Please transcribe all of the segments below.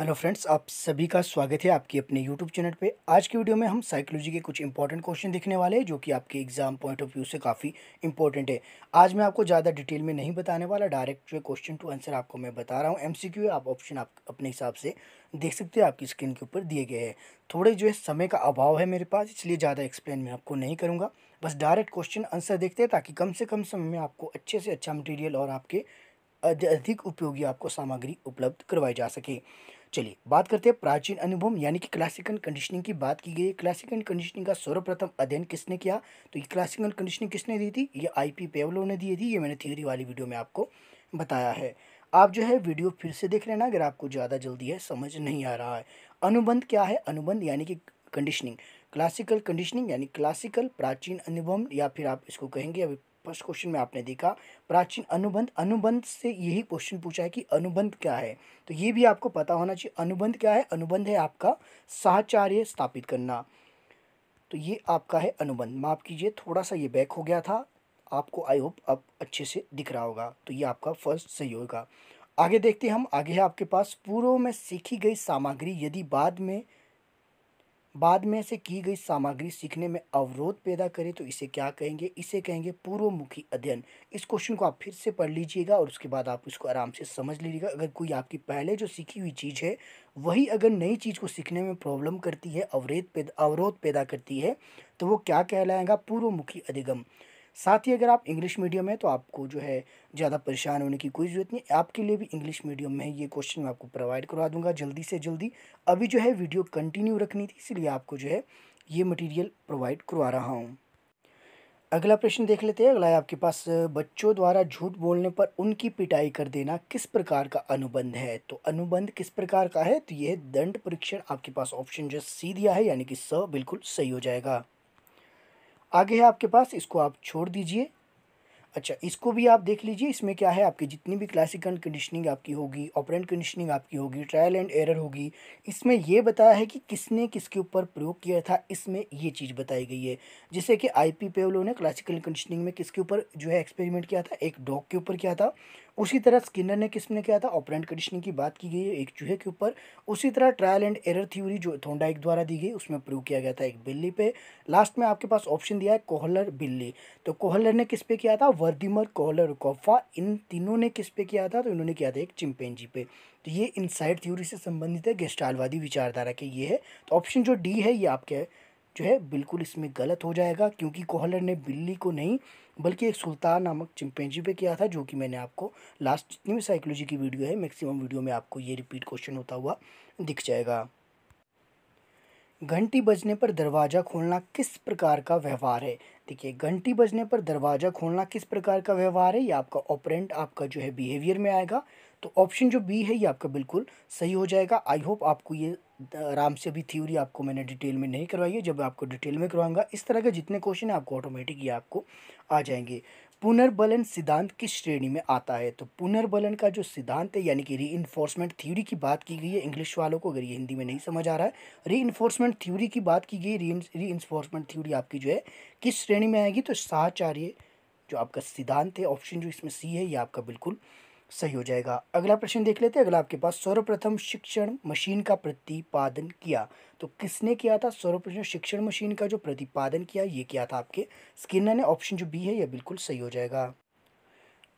hello friends आप सभी का स्वागत है आपकी अपने यूट्यूब चैनल पे आज की वीडियो में हम साइकोलॉजी के कुछ इंपॉर्टेंट क्वेश्चन देखने वाले हैं जो कि आपके एग्जाम पॉइंट ऑफ व्यू से काफ़ी इंपॉर्टेंट है आज मैं आपको ज़्यादा डिटेल में नहीं बताने वाला डायरेक्ट जो क्वेश्चन टू आंसर आपको मैं बता रहा हूँ एम है आप ऑप्शन आप अपने हिसाब से देख सकते हैं आपकी स्क्रीन के ऊपर दिए गए हैं थोड़े जो है समय का अभाव है मेरे पास इसलिए ज़्यादा एक्सप्लेन मैं आपको नहीं करूँगा बस डायरेक्ट क्वेश्चन आंसर देखते हैं ताकि कम से कम समय में आपको अच्छे से अच्छा मटेरियल और आपके अधिक उपयोगी आपको सामग्री उपलब्ध करवाई जा सके चलिए बात करते हैं प्राचीन अनुभव यानी कि क्लासिकल कंडीशनिंग की बात की गई क्लासिकल कंडीशनिंग का सर्वप्रथम अध्ययन किसने किया तो ये क्लासिकल कंडीशनिंग किसने दी थी ये आई पी पेवलो ने दी थी ये मैंने थ्योरी वाली वीडियो में आपको बताया है आप जो है वीडियो फिर से देख लेना अगर आपको ज़्यादा जल्दी है समझ नहीं आ रहा है अनुबंध क्या है अनुबंध यानी कि कंडीशनिंग क्लासिकल कंडीशनिंग यानी क्लासिकल प्राचीन अनुभव या फिर आप इसको कहेंगे अभी फर्स्ट क्वेश्चन में आपने देखा प्राचीन अनुबंध अनुबंध से यही क्वेश्चन पूछा है कि अनुबंध क्या है तो ये भी आपको पता होना चाहिए अनुबंध क्या है अनुबंध है आपका साहचार्य स्थापित करना तो ये आपका है अनुबंध माफ़ कीजिए थोड़ा सा ये बैक हो गया था आपको आई होप अब अच्छे से दिख रहा होगा तो ये आपका फर्स्ट सही होगा आगे देखते हैं हम आगे है आपके पास पूर्व में सीखी गई सामग्री यदि बाद में बाद में से की गई सामग्री सीखने में अवरोध पैदा करे तो इसे क्या कहेंगे इसे कहेंगे पूर्वमुखी अध्ययन इस क्वेश्चन को आप फिर से पढ़ लीजिएगा और उसके बाद आप उसको आराम से समझ लीजिएगा अगर कोई आपकी पहले जो सीखी हुई चीज़ है वही अगर नई चीज़ को सीखने में प्रॉब्लम करती है अवरेध अवरोध पैदा करती है तो वो क्या कहलाएगा पूर्वमुखी अधिगम साथ ही अगर आप इंग्लिश मीडियम है तो आपको जो है ज़्यादा परेशान होने की कोई ज़रूरत नहीं आपके लिए भी इंग्लिश मीडियम में ये क्वेश्चन मैं आपको प्रोवाइड करवा दूंगा जल्दी से जल्दी अभी जो है वीडियो कंटिन्यू रखनी थी इसलिए आपको जो है ये मटीरियल प्रोवाइड करवा रहा हूँ अगला प्रश्न देख लेते हैं अगला है आपके पास बच्चों द्वारा झूठ बोलने पर उनकी पिटाई कर देना किस प्रकार का अनुबंध है तो अनुबंध किस प्रकार का है तो यह दंड परीक्षण आपके पास ऑप्शन जो सी दिया है यानी कि स बिल्कुल सही हो जाएगा आगे है आपके पास इसको आप छोड़ दीजिए अच्छा इसको भी आप देख लीजिए इसमें क्या है आपकी जितनी भी क्लासिकल कंडीशनिंग आपकी होगी ऑपरेंट कंडीशनिंग आपकी होगी ट्रायल एंड एरर होगी इसमें यह बताया है कि किसने किसके ऊपर प्रयोग किया था इसमें ये चीज़ बताई गई है जैसे कि आई पी पेवलो ने क्लासिकल कंडीशनिंग में किसके ऊपर जो है एक्सपेरिमेंट किया था एक डॉग के ऊपर किया था उसी तरह स्किनर ने किसने किया था ऑपरेंट कंडीशनिंग की बात की गई है एक चूहे के ऊपर उसी तरह ट्रायल एंड एरर थ्योरी जो थोंडाइक द्वारा दी गई उसमें प्रयोग किया गया था एक बिल्ली पे लास्ट में आपके पास ऑप्शन दिया है कोहलर बिल्ली तो कोहलर ने किस पे किया था वर्दिमर कॉलर कॉफा इन तीनों ने किस पे किया था तो इन्होंने किया था एक चिंपेंजी पे तो ये इनसाइड थ्योरी से संबंधित है गेस्टालवादी विचारधारा के ये है तो ऑप्शन जो डी है ये आपके जो है बिल्कुल इसमें गलत हो जाएगा क्योंकि कोहलर ने बिल्ली को नहीं बल्कि एक सुल्तान नामक चिंपेंजी पे किया था जो कि मैंने आपको लास्ट जितनी भी साइकोलॉजी की वीडियो है मैक्सिमम वीडियो में आपको ये रिपीट क्वेश्चन होता हुआ दिख जाएगा घंटी बजने पर दरवाज़ा खोलना किस प्रकार का व्यवहार है देखिए घंटी बजने पर दरवाज़ा खोलना किस प्रकार का व्यवहार है ये आपका ऑपरेंट आपका जो है बिहेवियर में आएगा तो ऑप्शन जो बी है ये आपका बिल्कुल सही हो जाएगा आई होप आपको ये आराम से भी थ्योरी आपको मैंने डिटेल में नहीं करवाई है जब आपको डिटेल में करवाऊंगा इस तरह के जितने क्वेश्चन हैं आपको ऑटोमेटिक ये आपको आ जाएंगे पुनर्बलन सिद्धांत किस श्रेणी में आता है तो पुनर्बलन का जो सिद्धांत है यानी कि री इन्फोर्समेंट थ्योरी की बात की गई है इंग्लिश वालों को अगर ये हिंदी में नहीं समझ आ रहा है री इन्फोर्समेंट थ्योरी की बात की गई री इन्फोर्समेंट थ्योरी आपकी जो है किस श्रेणी में आएगी तो साहचार्य जो आपका सिद्धांत है ऑप्शन जो इसमें सी है ये आपका बिल्कुल सही हो जाएगा अगला प्रश्न देख लेते हैं अगला आपके पास सर्वप्रथम शिक्षण मशीन का प्रतिपादन किया तो किसने किया था सर्वप्रथम शिक्षण मशीन का जो प्रतिपादन किया ये किया था आपके स्किनर ने ऑप्शन जो बी है यह बिल्कुल सही हो जाएगा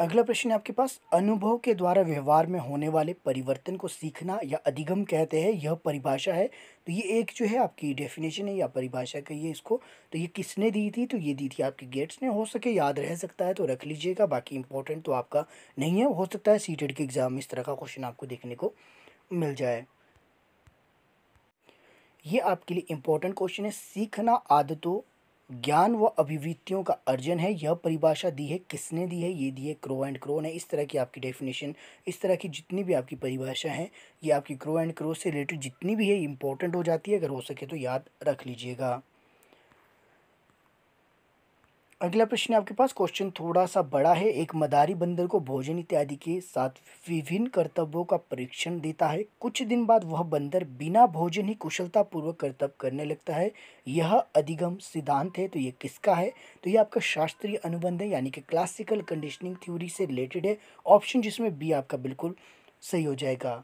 अगला प्रश्न है आपके पास अनुभव के द्वारा व्यवहार में होने वाले परिवर्तन को सीखना या अधिगम कहते हैं यह परिभाषा है तो ये एक जो है आपकी डेफिनेशन है या परिभाषा कहिए इसको तो ये किसने दी थी तो ये दी थी आपके गेट्स ने हो सके याद रह सकता है तो रख लीजिएगा बाकी इंपॉर्टेंट तो आपका नहीं है हो सकता है सीटेड के एग्ज़ाम इस तरह का क्वेश्चन आपको देखने को मिल जाए ये आपके लिए इम्पोर्टेंट क्वेश्चन है सीखना आदतों ज्ञान व अभिवृत्तियों का अर्जन है यह परिभाषा दी है किसने दी है ये दी है क्रो एंड क्रो ने इस तरह की आपकी डेफिनेशन इस तरह की जितनी भी आपकी परिभाषा है ये आपकी क्रो एंड क्रो से रिलेटेड जितनी भी है इंपॉर्टेंट हो जाती है अगर हो सके तो याद रख लीजिएगा अगला प्रश्न आपके पास क्वेश्चन थोड़ा सा बड़ा है एक मदारी बंदर को भोजन इत्यादि के साथ विभिन्न कर्तव्यों का परीक्षण देता है कुछ दिन बाद वह बंदर बिना भोजन ही कुशलतापूर्वक कर्तव्य करने लगता है यह अधिगम सिद्धांत है तो यह किसका है तो यह आपका शास्त्रीय अनुबंध है यानी कि क्लासिकल कंडीशनिंग थ्योरी से रिलेटेड है ऑप्शन जिसमें बी आपका बिल्कुल सही हो जाएगा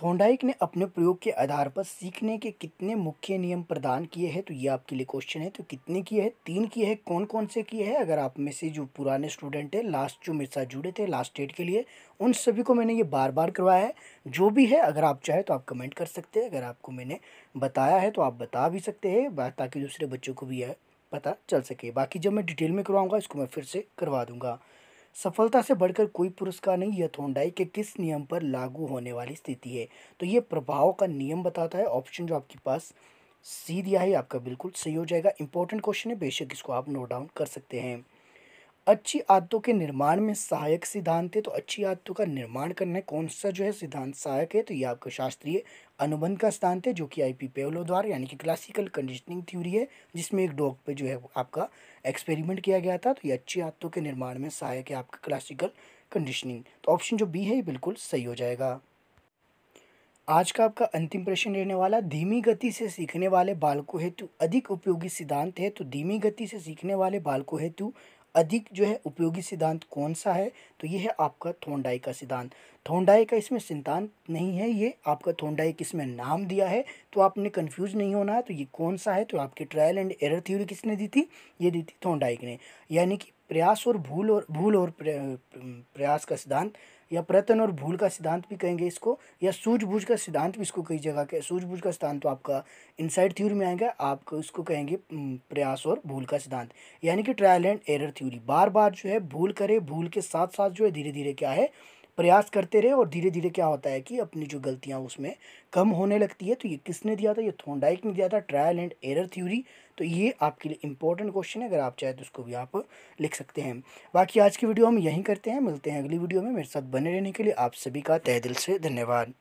थोंडाइक ने अपने प्रयोग के आधार पर सीखने के कितने मुख्य नियम प्रदान किए हैं तो ये आपके लिए क्वेश्चन है तो कितने किए हैं तीन किए हैं कौन कौन से किए हैं अगर आप में से जो पुराने स्टूडेंट हैं लास्ट जो मेरे साथ जुड़े थे लास्ट डेट के लिए उन सभी को मैंने ये बार बार करवाया है जो भी है अगर आप चाहें तो आप कमेंट कर सकते हैं अगर आपको मैंने बताया है तो आप बता भी सकते हैं ताकि दूसरे बच्चों को भी यह पता चल सके बाकी जब मैं डिटेल में करवाऊँगा इसको मैं फिर से करवा दूँगा सफलता से बढ़कर कोई पुरस्कार नहीं यह थोंडाई के किस नियम पर लागू होने वाली स्थिति है तो ये प्रभाव का नियम बताता है ऑप्शन जो आपके पास सी दिया है आपका बिल्कुल सही हो जाएगा इंपॉर्टेंट क्वेश्चन है बेशक इसको आप नोट डाउन कर सकते हैं अच्छी आदतों के निर्माण में सहायक सिद्धांत है तो अच्छी आदतों का निर्माण करने कौन सा जो है सिद्धांत सहायक है तो ये आपका शास्त्रीय अनुबंध का सिद्धांत है जो कि आई पी पेवलो द्वारा यानी कि क्लासिकल कंडीशनिंग थ्योरी है जिसमें एक डॉग पे जो है आपका एक्सपेरिमेंट किया गया था तो ये अच्छी आदतों के निर्माण में सहायक है आपका क्लासिकल कंडीशनिंग तो ऑप्शन जो बी है ये बिल्कुल सही हो जाएगा आज का आपका अंतिम प्रश्न रहने वाला धीमी गति से सीखने वाले बालकों हेतु अधिक उपयोगी सिद्धांत है तो धीमी गति से सीखने वाले बालकों हेतु अधिक जो है उपयोगी सिद्धांत कौन सा है तो ये है आपका थोंडाई का सिद्धांत थोंडाई का इसमें सिद्धांत नहीं है ये आपका थोंडाई किसमें नाम दिया है तो आपने कंफ्यूज नहीं होना है तो ये कौन सा है तो आपकी ट्रायल एंड एरर थ्योरी किसने दी थी ये दी थी थोंडाइक ने यानी कि प्रयास और भूल और भूल और प्रयास का सिद्धांत या प्रयत्न और भूल का सिद्धांत भी कहेंगे इसको या सूझबूझ का सिद्धांत भी इसको कई जगह के सूझबूझ का सिद्धांत तो आपका इनसाइड थ्योरी में आएगा आप इसको कहेंगे प्रयास और भूल का सिद्धांत यानी कि ट्रायल एंड एरर थ्योरी बार बार जो है भूल करे भूल के साथ साथ जो है धीरे धीरे क्या है प्रयास करते रहे और धीरे धीरे क्या होता है कि अपनी जो गलतियाँ उसमें कम होने लगती है तो ये किसने दिया था ये थोंडाइक ने दिया था ट्रायल एंड एरर थ्योरी तो ये आपके लिए इंपॉर्टेंट क्वेश्चन है अगर आप चाहे तो उसको भी आप लिख सकते हैं बाकी आज की वीडियो हम यहीं करते हैं मिलते हैं अगली वीडियो में मेरे साथ बने रहने के लिए आप सभी का तह दिल से धन्यवाद